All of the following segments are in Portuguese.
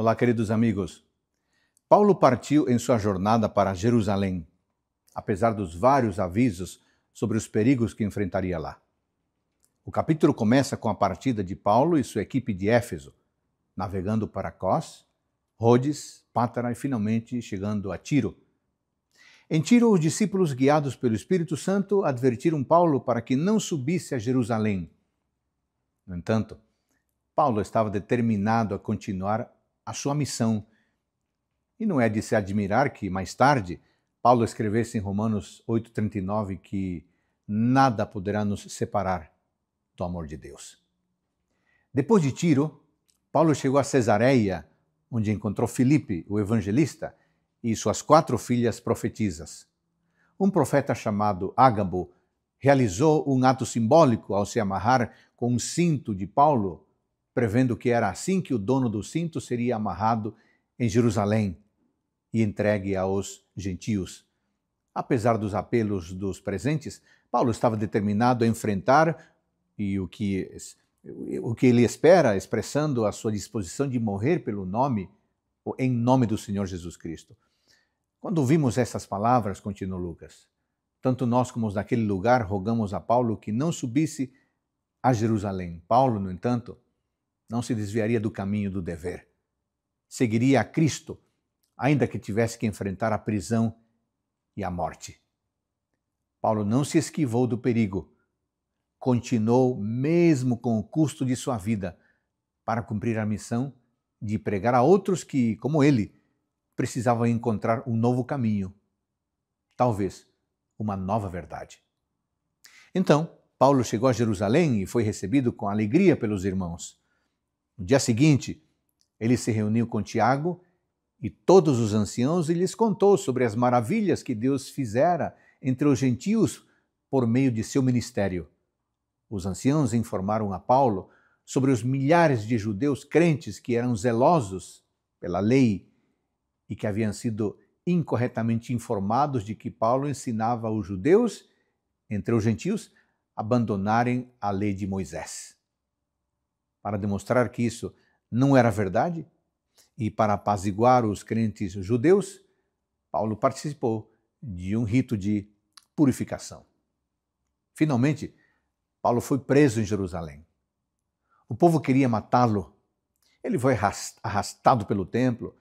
Olá, queridos amigos. Paulo partiu em sua jornada para Jerusalém, apesar dos vários avisos sobre os perigos que enfrentaria lá. O capítulo começa com a partida de Paulo e sua equipe de Éfeso, navegando para Cos, Rhodes, Pátara e finalmente chegando a Tiro. Em Tiro, os discípulos, guiados pelo Espírito Santo, advertiram Paulo para que não subisse a Jerusalém. No entanto, Paulo estava determinado a continuar a sua missão. E não é de se admirar que, mais tarde, Paulo escrevesse em Romanos 8,39 que nada poderá nos separar do amor de Deus. Depois de Tiro, Paulo chegou a Cesareia, onde encontrou Filipe, o evangelista, e suas quatro filhas profetisas. Um profeta chamado Ágabo realizou um ato simbólico ao se amarrar com um cinto de Paulo prevendo que era assim que o dono do cinto seria amarrado em Jerusalém e entregue aos gentios. Apesar dos apelos dos presentes, Paulo estava determinado a enfrentar e o que, o que ele espera, expressando a sua disposição de morrer pelo nome, em nome do Senhor Jesus Cristo. Quando ouvimos essas palavras, continua Lucas, tanto nós como os daquele lugar rogamos a Paulo que não subisse a Jerusalém. Paulo, no entanto, não se desviaria do caminho do dever. Seguiria a Cristo, ainda que tivesse que enfrentar a prisão e a morte. Paulo não se esquivou do perigo. Continuou, mesmo com o custo de sua vida, para cumprir a missão de pregar a outros que, como ele, precisavam encontrar um novo caminho, talvez uma nova verdade. Então, Paulo chegou a Jerusalém e foi recebido com alegria pelos irmãos. No dia seguinte, ele se reuniu com Tiago e todos os anciãos e lhes contou sobre as maravilhas que Deus fizera entre os gentios por meio de seu ministério. Os anciãos informaram a Paulo sobre os milhares de judeus crentes que eram zelosos pela lei e que haviam sido incorretamente informados de que Paulo ensinava os judeus, entre os gentios, abandonarem a lei de Moisés para demonstrar que isso não era verdade e para apaziguar os crentes judeus, Paulo participou de um rito de purificação. Finalmente, Paulo foi preso em Jerusalém. O povo queria matá-lo. Ele foi arrastado pelo templo.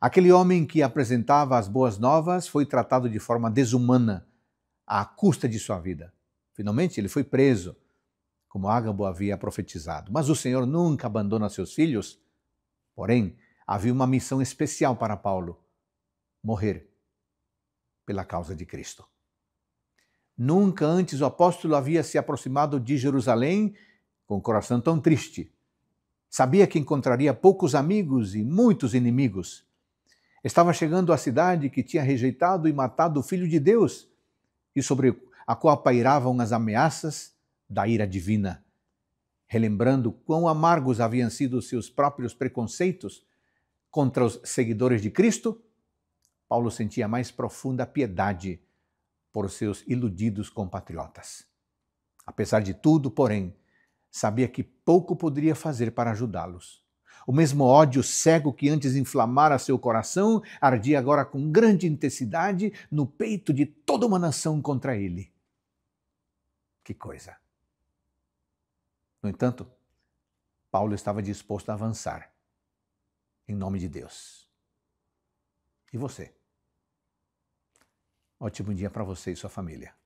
Aquele homem que apresentava as boas novas foi tratado de forma desumana, à custa de sua vida. Finalmente, ele foi preso como Ágabo havia profetizado. Mas o Senhor nunca abandona seus filhos. Porém, havia uma missão especial para Paulo: morrer pela causa de Cristo. Nunca antes o apóstolo havia se aproximado de Jerusalém com o coração tão triste. Sabia que encontraria poucos amigos e muitos inimigos. Estava chegando à cidade que tinha rejeitado e matado o Filho de Deus e sobre a qual pairavam as ameaças da ira divina. Relembrando quão amargos haviam sido seus próprios preconceitos contra os seguidores de Cristo, Paulo sentia mais profunda piedade por seus iludidos compatriotas. Apesar de tudo, porém, sabia que pouco poderia fazer para ajudá-los. O mesmo ódio cego que antes inflamara seu coração ardia agora com grande intensidade no peito de toda uma nação contra ele. Que coisa! No entanto, Paulo estava disposto a avançar em nome de Deus. E você? Ótimo dia para você e sua família.